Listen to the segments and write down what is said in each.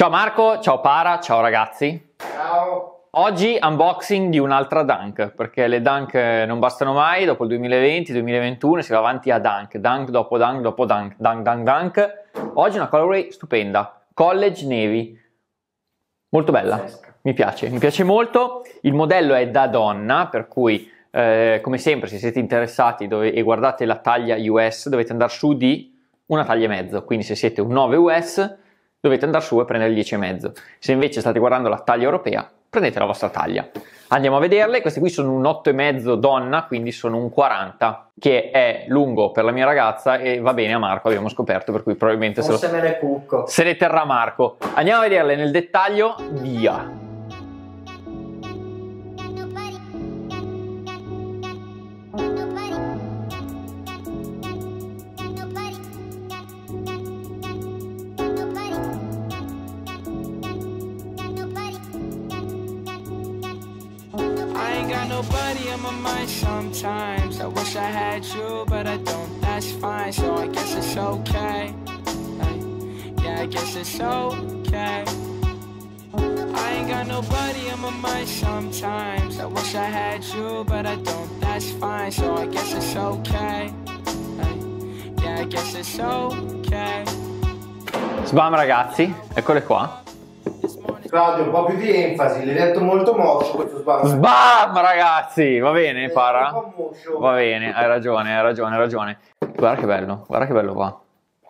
Ciao Marco, ciao Para, ciao ragazzi. Ciao. Oggi unboxing di un'altra Dunk, perché le Dunk non bastano mai, dopo il 2020-2021 si va avanti a Dunk, Dunk dopo Dunk dopo Dunk, Dunk Dunk Dunk. Oggi una colorway stupenda, College Navy. Molto bella, Francesca. mi piace, mi piace molto. Il modello è da donna, per cui eh, come sempre se siete interessati dove, e guardate la taglia US dovete andare su di una taglia e mezzo, quindi se siete un 9 US dovete andare su e prendere il 10,5. Se invece state guardando la taglia europea, prendete la vostra taglia. Andiamo a vederle, queste qui sono un 8,5 donna, quindi sono un 40, che è lungo per la mia ragazza e va bene a Marco, abbiamo scoperto, per cui probabilmente se, lo... se, ne terrà Marco. Andiamo a vederle nel dettaglio, via. nobody on my mind sometimes I wish I had you, but I don't, that's fine So I guess it's okay Yeah, I guess it's okay I ain't got nobody on my mind sometimes I wish I had you, but I don't, that's fine So I guess it's okay Yeah, I guess it's okay Sbam ragazzi, eccole qua Claudio, un po' più di enfasi, l'hai detto molto mosso, questo sbam. Sbam, ragazzi, va bene, eh, para. Va bene, hai ragione, hai ragione, hai ragione. Guarda che bello, guarda che bello qua.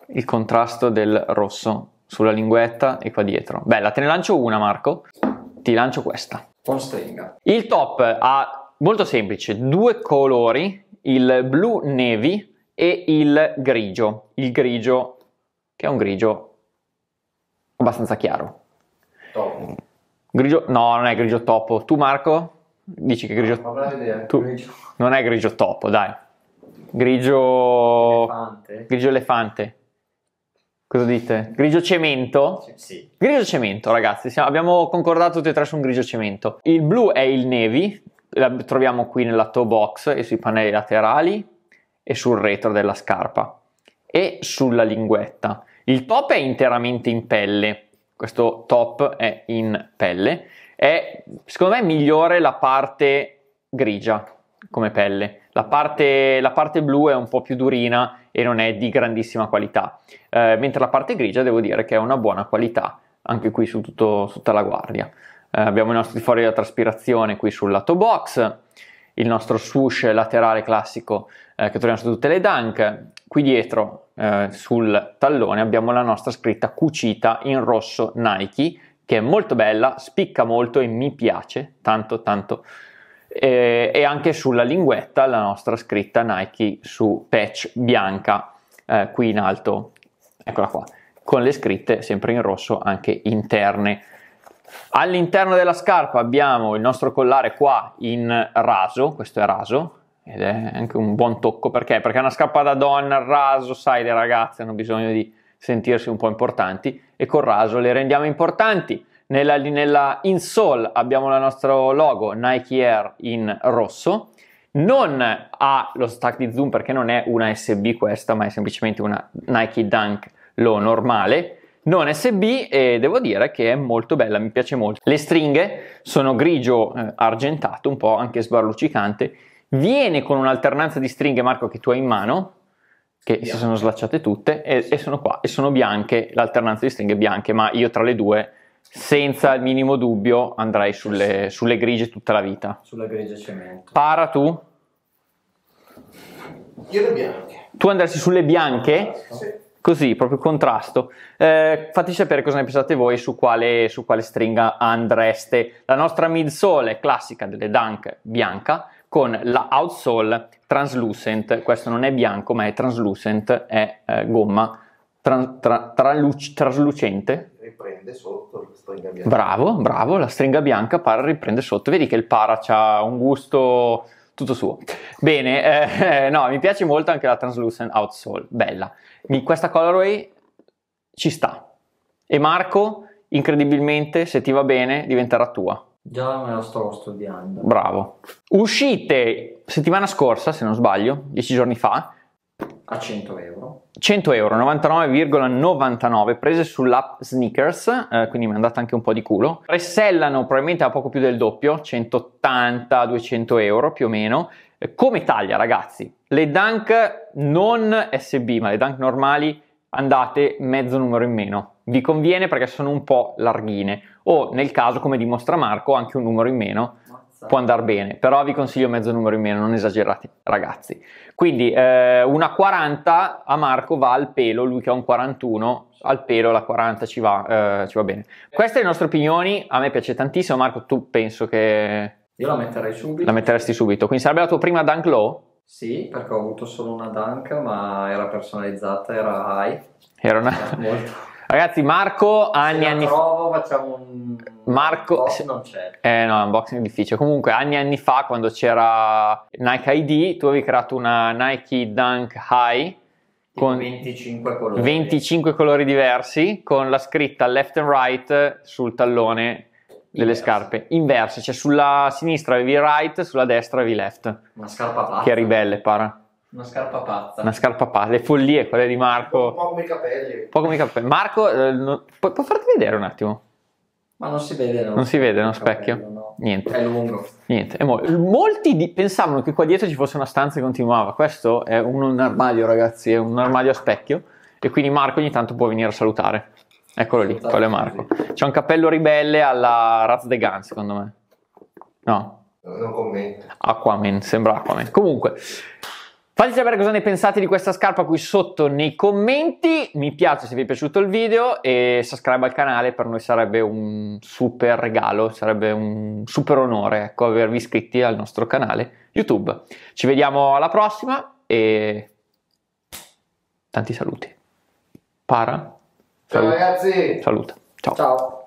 Il contrasto del rosso sulla linguetta e qua dietro. Bella, te ne lancio una, Marco. Ti lancio questa. Con stringa. Il top ha molto semplice, due colori, il blu navy e il grigio. Il grigio che è un grigio abbastanza chiaro. Topo. Grigio, no, non è grigio topo. Tu Marco? Dici che grigio topo? Tu... Grigio. Non è grigio topo, dai. Grigio... Elefante. Grigio elefante. Cosa dite? Grigio cemento? Sì. Grigio cemento, ragazzi. Siamo, abbiamo concordato tutti e tre su un grigio cemento. Il blu è il navy, la troviamo qui nella toe box e sui pannelli laterali e sul retro della scarpa e sulla linguetta. Il top è interamente in pelle, questo top è in pelle, è secondo me migliore la parte grigia come pelle, la parte, la parte blu è un po' più durina e non è di grandissima qualità, eh, mentre la parte grigia devo dire che è una buona qualità, anche qui su, tutto, tutta la guardia. Eh, abbiamo i nostri fori da traspirazione qui sul lato box, il nostro swoosh laterale classico eh, che troviamo su tutte le dunk, qui dietro eh, sul tallone abbiamo la nostra scritta cucita in rosso Nike, che è molto bella, spicca molto e mi piace tanto tanto e, eh, e anche sulla linguetta la nostra scritta Nike su patch bianca eh, qui in alto, eccola qua, con le scritte sempre in rosso anche interne. All'interno della scarpa abbiamo il nostro collare qua in raso, questo è raso, ed è anche un buon tocco perché? Perché è una scappata donna il raso, sai, le ragazze hanno bisogno di sentirsi un po' importanti e col raso le rendiamo importanti. Nella, nella insole abbiamo il nostro logo Nike Air in rosso, non ha lo stack di zoom perché non è una SB questa, ma è semplicemente una Nike Dunk lo normale non SB e devo dire che è molto bella, mi piace molto. Le stringhe sono grigio eh, argentato, un po' anche sbarluccicante viene con un'alternanza di stringhe, Marco, che tu hai in mano, che bianche. si sono slacciate tutte e, e, sono qua, e sono bianche, l'alternanza di stringhe bianche, ma io tra le due, senza il minimo dubbio, andrei sulle, sulle grigie tutta la vita. Sulle grigie cemento. Para tu? Io le bianche. Tu andresti sulle bianche? Sì così, proprio contrasto. Eh, fate sapere cosa ne pensate voi su quale, su quale stringa andreste. La nostra midsole classica delle Dunk bianca, con la outsole translucent, questo non è bianco ma è translucent, è eh, gomma tra, tra, traluc- traslucente. Riprende sotto la stringa bianca. Bravo, bravo, la stringa bianca para riprende sotto. Vedi che il para ha un gusto tutto suo. Bene, eh, eh, no, mi piace molto anche la translucent outsole, bella. questa colorway ci sta. E Marco, incredibilmente, se ti va bene, diventerà tua. Già me lo sto studiando. Bravo. Uscite settimana scorsa, se non sbaglio, dieci giorni fa. A 100 euro. 100 euro, 99,99 prese sull'app Sneakers, eh, quindi mi è andata anche un po' di culo. Resellano probabilmente a poco più del doppio, 180-200 euro più o meno. Eh, come taglia, ragazzi? Le dunk non SB, ma le dunk normali andate mezzo numero in meno. Vi conviene perché sono un po' larghine o nel caso, come dimostra Marco, anche un numero in meno Mazzà. può andare bene, però vi consiglio mezzo numero in meno, non esagerate ragazzi. Quindi eh, una 40 a Marco va al pelo, lui che ha un 41 al pelo la 40 ci va, eh, ci va bene. Queste le nostre opinioni, a me piace tantissimo Marco, tu penso che... Io la metterei subito. La metteresti subito, quindi sarebbe la tua prima Dunk Low? Sì, perché ho avuto solo una Dunk, ma era personalizzata, era high. Era una... molto... Ragazzi, Marco, anni e anni trovo, provo, facciamo un. Marco. Un non c'è. Eh no, unboxing è difficile. Comunque, anni e anni fa, quando c'era Nike ID, tu avevi creato una Nike Dunk High. Con 25 colori. 25 colori diversi, con la scritta left and right sul tallone delle scarpe inverse, cioè sulla sinistra avevi right, sulla destra avevi left. Una scarpa pazza. Che ribelle, para. Una scarpa pazza. Una scarpa pazza, le follie quelle di Marco. Un po' come i capelli. Un come i capelli. Marco, eh, no- pu- puoi farti vedere un attimo? Ma non si vede, no? Non si vede uno specchio? Capello, no. Niente. È lungo. Niente. E mo- molti di- pensavano che qua dietro ci fosse una stanza e continuava. Questo è un, un armadio, ragazzi, è un armadio a specchio. E quindi Marco ogni tanto può venire a salutare. Eccolo lì, quello è Marco. C'è un cappello ribelle alla Raz de Gun, secondo me. No. Non commento. Aquaman, sembra Aquaman. Comunque, Fate sapere cosa ne pensate di questa scarpa qui sotto nei commenti, mi piace se vi è piaciuto il video e subscribe al canale, per noi sarebbe un super regalo, sarebbe un super onore ecco, avervi iscritti al nostro canale YouTube. Ci vediamo alla prossima e tanti saluti. Para. Ciao Salute. ragazzi. Salute. Ciao. Ciao.